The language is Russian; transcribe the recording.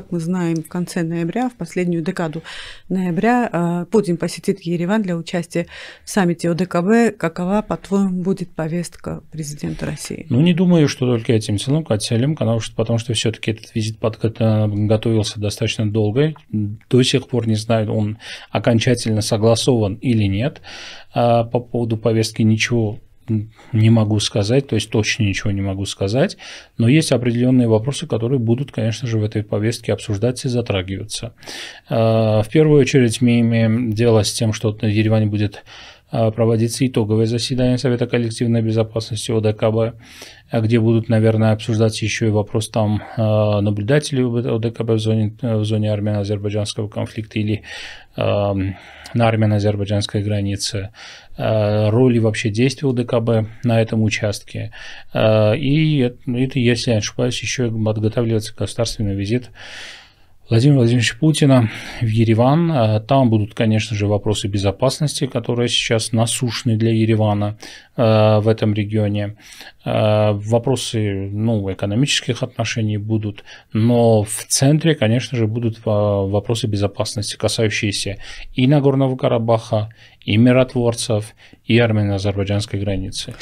как мы знаем, в конце ноября, в последнюю декаду ноября а, Путин посетит Ереван для участия в саммите ОДКБ. Какова, по-твоему, будет повестка президента России? Ну, не думаю, что только этим целым целям, потому что, потому что все-таки этот визит подготовился э, достаточно долго. До сих пор не знаю, он окончательно согласован или нет. А, по поводу повестки ничего не могу сказать, то есть точно ничего не могу сказать, но есть определенные вопросы, которые будут, конечно же, в этой повестке обсуждаться и затрагиваться. Э, в первую очередь мы имеем дело с тем, что Еревань будет Э, проводиться итоговое заседание Совета коллективной безопасности ОДКБ, э, где будут, наверное, обсуждаться еще и вопрос там э, наблюдателей ОДКБ в зоне, в зоне армяно-азербайджанского конфликта или эм, на армяно-азербайджанской границе, роли вообще действий ДКБ на этом участке. И это, если я не ошибаюсь, еще подготавливается государственный визит Владимира Владимировича Путина э, в Ереван. Э, там будут, конечно же, вопросы безопасности, которые сейчас насущны для Еревана э, в этом регионе. Вопросы ну, экономических отношений будут, но в центре, конечно же, будут вопросы безопасности, касающиеся и Нагорного Карабаха, и миротворцев, и армяно-азербайджанской границы.